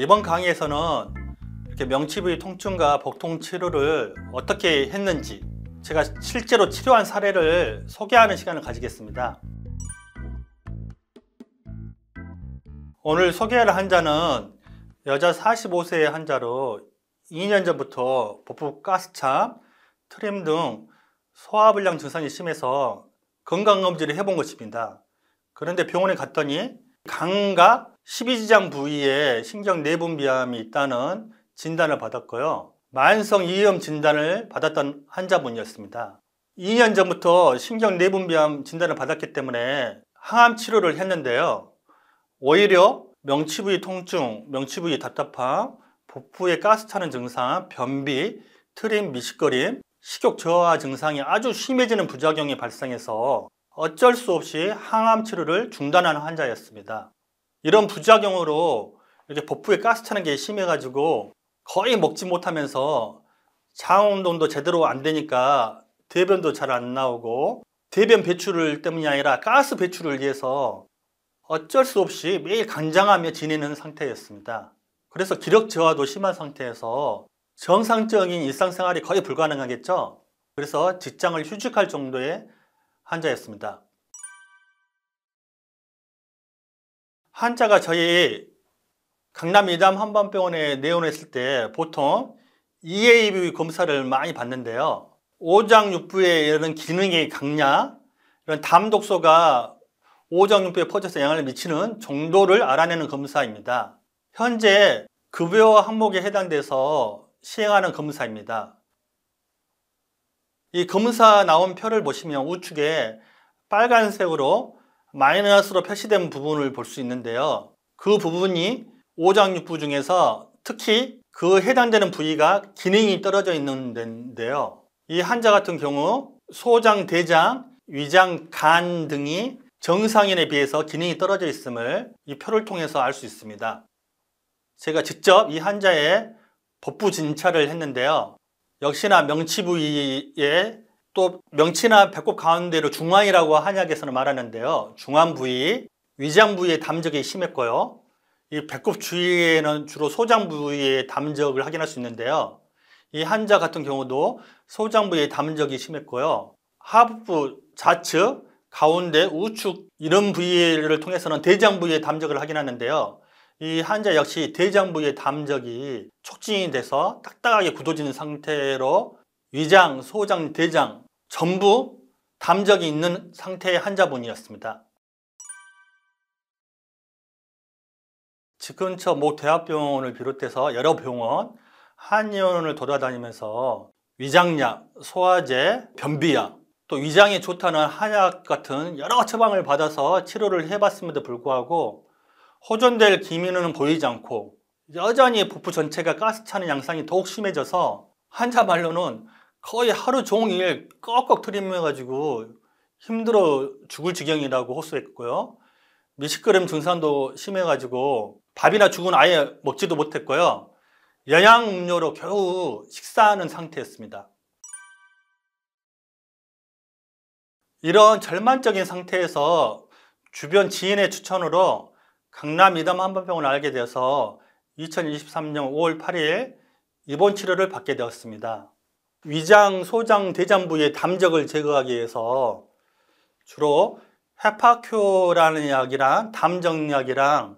이번 강의에서는 이렇게 명치부위 통증과 복통 치료를 어떻게 했는지 제가 실제로 치료한 사례를 소개하는 시간을 가지겠습니다. 오늘 소개할 환자는 여자 45세 환자로 2년 전부터 복부 가스참, 트림 등 소화불량 증상이 심해서 건강검진을 해본 것입니다. 그런데 병원에 갔더니 간과 십이지장 부위에 신경 내분비암이 네 있다는 진단을 받았고요. 만성 이염 진단을 받았던 환자분이었습니다. 2년 전부터 신경 내분비암 네 진단을 받았기 때문에 항암 치료를 했는데요. 오히려 명치 부위 통증, 명치 부위 답답함, 복부에 가스 차는 증상, 변비, 트림, 미식거림, 식욕 저하 증상이 아주 심해지는 부작용이 발생해서 어쩔 수 없이 항암 치료를 중단하는 환자였습니다. 이런 부작용으로 이렇게 복부에 가스 차는 게 심해가지고 거의 먹지 못하면서 장운동도 제대로 안 되니까 대변도 잘 안 나오고 대변 배출 때문이 아니라 가스 배출을 위해서 어쩔 수 없이 매일 간장하며 지내는 상태였습니다. 그래서 기력 저하도 심한 상태에서 정상적인 일상생활이 거의 불가능하겠죠. 그래서 직장을 휴직할 정도의 환자였습니다. 환자가 저희 강남 이담 한방병원에 내원했을 때 보통 e a b 검사를 많이 받는데요. 오장육부에 이런 기능이 강냐, 이런 담독소가 오장육부에 퍼져서 영향을 미치는 정도를 알아내는 검사입니다. 현재 급여 항목에 해당돼서 시행하는 검사입니다. 이 검사 나온 표를 보시면 우측에 빨간색으로 마이너스로 표시된 부분을 볼 수 있는데요. 그 부분이 5장 6부 중에서 특히 그 해당되는 부위가 기능이 떨어져 있는 데인데요. 이 환자 같은 경우 소장, 대장, 위장, 간 등이 정상인에 비해서 기능이 떨어져 있음을 이 표를 통해서 알 수 있습니다. 제가 직접 이 환자의 복부 진찰을 했는데요. 역시나 명치 부위에 또 명치나 배꼽 가운데로 중환이라고 한약에서는 말하는데요. 중환 부위, 위장 부위의 담적이 심했고요. 이 배꼽 주위에는 주로 소장 부위의 담적을 확인할 수 있는데요. 이 환자 같은 경우도 소장 부위의 담적이 심했고요. 하부 좌측, 가운데 우측 이런 부위를 통해서는 대장 부위의 담적을 확인하는데요. 이 환자 역시 대장 부위의 담적이 촉진이 돼서 딱딱하게 굳어지는 상태로 위장, 소장, 대장 전부 담적이 있는 상태의 환자분이었습니다. 집 근처 모 대학병원을 비롯해서 여러 병원, 한의원을 돌아다니면서 위장약, 소화제, 변비약, 또 위장에 좋다는 한약 같은 여러 처방을 받아서 치료를 해봤음에도 불구하고 호전될 기미는 보이지 않고 여전히 복부 전체가 가스 차는 양상이 더욱 심해져서 환자 말로는 거의 하루 종일 꺽꺽 트림해가지고 힘들어 죽을 지경이라고 호소했고요. 미식거림 증상도 심해가지고 밥이나 죽은 아예 먹지도 못했고요. 영양음료로 겨우 식사하는 상태였습니다. 이런 절망적인 상태에서 주변 지인의 추천으로 강남 이담 한방병원을 알게 돼서 2023년 5월 8일 입원 치료를 받게 되었습니다. 위장, 소장, 대장부의 담적을 제거하기 위해서 주로 헤파큐라는 약이랑 담정약이랑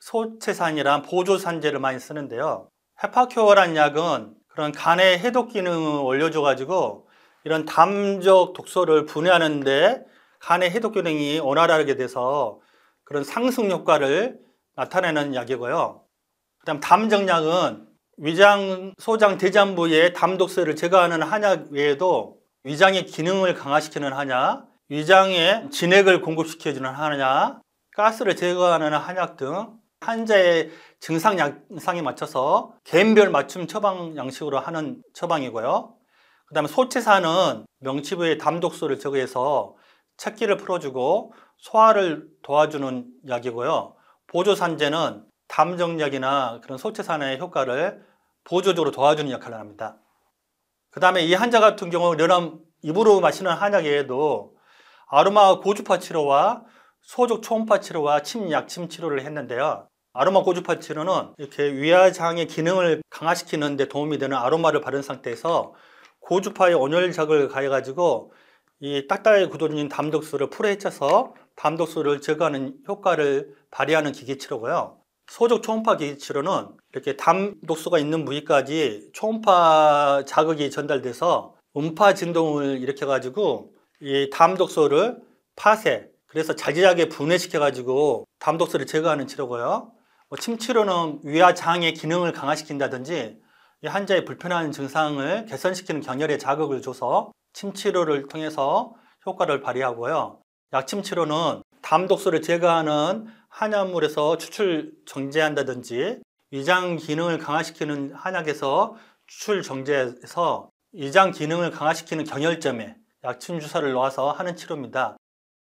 소채산이랑 보조산제를 많이 쓰는데요. 헤파큐라는 약은 그런 간의 해독 기능을 올려줘 가지고 이런 담적 독소를 분해하는데 간의 해독 기능이 원활하게 돼서 그런 상승 효과를 나타내는 약이고요. 그다음 담정약은 위장, 소장, 대장부의 담독세를 제거하는 한약 외에도 위장의 기능을 강화시키는 한약, 위장의 진액을 공급시켜주는 한약, 가스를 제거하는 한약 등 환자의 증상 양상에 맞춰서 개인별 맞춤 처방 양식으로 하는 처방이고요. 그 다음에 소치사는 명치부의 담독소를 제거해서 착기를 풀어주고 소화를 도와주는 약이고요. 보조산제는 담정약이나 그런 소체산의 효과를 보조적으로 도와주는 역할을 합니다. 그 다음에 이환자 같은 경우 련암 입으로 마시는 한약에도 아로마 고주파 치료와 소족 초음파 치료와 침약침 치료를 했는데요. 아로마 고주파 치료는 이렇게 위화장의 기능을 강화시키는 데 도움이 되는 아로마를 바른 상태에서 고주파의 온열작을 가해가지고 이 딱딱하게 굳어진 담독수를 풀어 헤쳐서 담독수를 제거하는 효과를 발휘하는 기계 치료고요. 소족 초음파 기치로는 이렇게 담 독소가 있는 부위까지 초음파 자극이 전달돼서 음파 진동을 일으켜 가지고 이담 독소를 파쇄 그래서 자제하게 분해시켜 가지고 담 독소를 제거하는 치료고요. 뭐 침 치료는 위와 장의 기능을 강화시킨다든지 이 환자의 불편한 증상을 개선시키는 경혈에 자극을 줘서 침 치료를 통해서 효과를 발휘하고요. 약침 치료는 담 독소를 제거하는 한약물에서 추출 정제한다든지 위장 기능을 강화시키는 한약에서 추출 정제해서 위장 기능을 강화시키는 경혈점에 약침 주사를 넣어서 하는 치료입니다.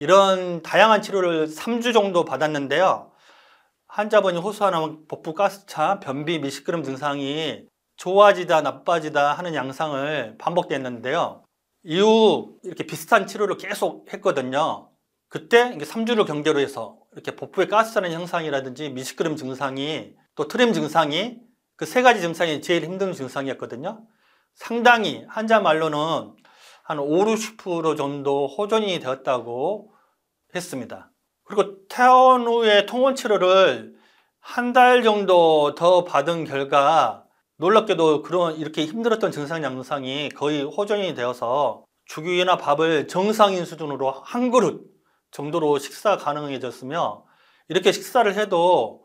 이런 다양한 치료를 3주 정도 받았는데요. 환자분이 호소하는 복부 가스차, 변비, 미식그름 증상이 좋아지다, 나빠지다 하는 양상을 반복됐는데요. 이후 이렇게 비슷한 치료를 계속 했거든요. 그때 이제 3주를 경계로 해서 이렇게 복부에 가스라는 형상이라든지 미식그림 증상이 또 트림 증상이 그 세 가지 증상이 제일 힘든 증상이었거든요. 상당히 한자 말로는 한 5, 60% 정도 호전이 되었다고 했습니다. 그리고 퇴원 후에 통원 치료를 한 달 정도 더 받은 결과 놀랍게도 그런 이렇게 힘들었던 증상 양상이 거의 호전이 되어서 주기나 밥을 정상인 수준으로 한 그릇 정도로 식사 가능해졌으며 이렇게 식사를 해도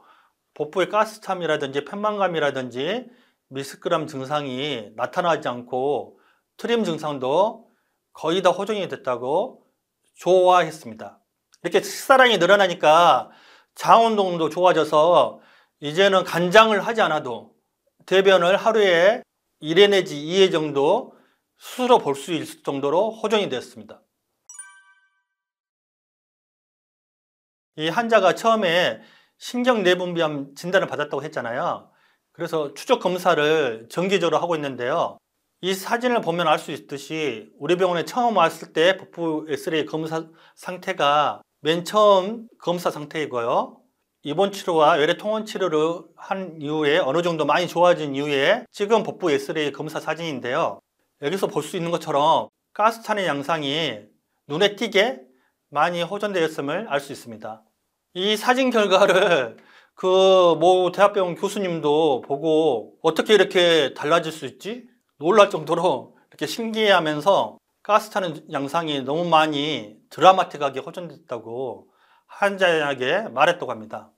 복부의 가스참이라든지 팻만감이라든지 미스크람 증상이 나타나지 않고 트림 증상도 거의 다 호전이 됐다고 좋아했습니다. 이렇게 식사량이 늘어나니까 장운동도 좋아져서 이제는 간장을 하지 않아도 대변을 하루에 1회 내지 2회 정도 스스로 볼 수 있을 정도로 호전이 됐습니다 이 환자가 처음에 신경내분비암 진단을 받았다고 했잖아요. 그래서 추적 검사를 정기적으로 하고 있는데요. 이 사진을 보면 알 수 있듯이 우리 병원에 처음 왔을 때 복부 엑스레이 검사 상태가 맨 처음 검사 상태이고요. 입원 치료와 외래 통원 치료를 한 이후에 어느 정도 많이 좋아진 이후에 지금 복부 엑스레이 검사 사진인데요. 여기서 볼 수 있는 것처럼 가스탄의 양상이 눈에 띄게 많이 호전되었음을 알 수 있습니다. 이 사진 결과를 그 뭐 대학병원 교수님도 보고 어떻게 이렇게 달라질 수 있지? 놀랄 정도로 이렇게 신기해하면서 가스 타는 양상이 너무 많이 드라마틱하게 호전됐다고 환자에게 말했다고 합니다.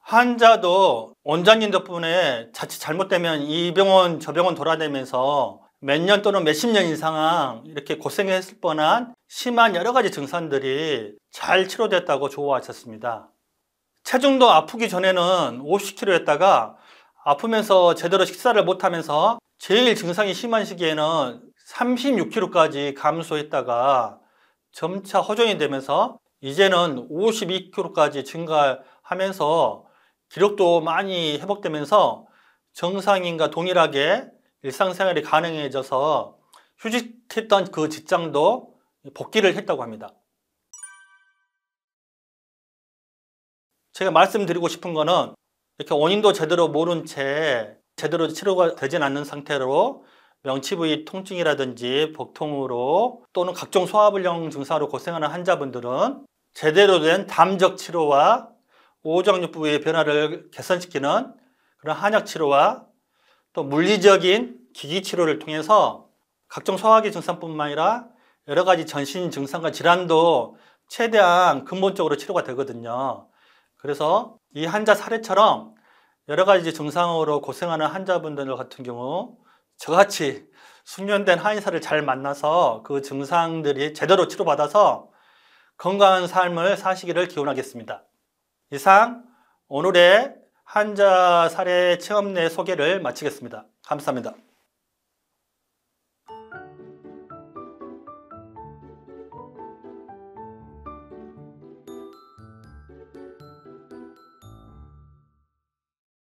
환자도 원장님 덕분에 자칫 잘못되면 이 병원 저 병원 돌아다니면서 몇 년 또는 몇 십 년 이상 이렇게 고생했을 뻔한 심한 여러 가지 증상들이 잘 치료됐다고 좋아하셨습니다. 체중도 아프기 전에는 50kg 했다가 아프면서 제대로 식사를 못하면서 제일 증상이 심한 시기에는 36kg까지 감소했다가 점차 허전이 되면서 이제는 52kg까지 증가하면서 기록도 많이 회복되면서 정상인과 동일하게 일상생활이 가능해져서 휴직했던 그 직장도 복귀를 했다고 합니다. 제가 말씀드리고 싶은 거는 이렇게 원인도 제대로 모른 채 제대로 치료가 되진 않는 상태로 명치 부위 통증이라든지 복통으로 또는 각종 소화불량 증상으로 고생하는 환자분들은 제대로 된 담적 치료와 오장육 부위의 변화를 개선시키는 그런 한약 치료와 또 물리적인 기기 치료를 통해서 각종 소화기 증상뿐만 아니라 여러 가지 전신 증상과 질환도 최대한 근본적으로 치료가 되거든요. 그래서 이 환자 사례처럼 여러 가지 증상으로 고생하는 환자분들 같은 경우 저같이 숙련된 한의사를 잘 만나서 그 증상들이 제대로 치료받아서 건강한 삶을 사시기를 기원하겠습니다. 이상 오늘의 환자 사례 체험 내 소개를 마치겠습니다. 감사합니다.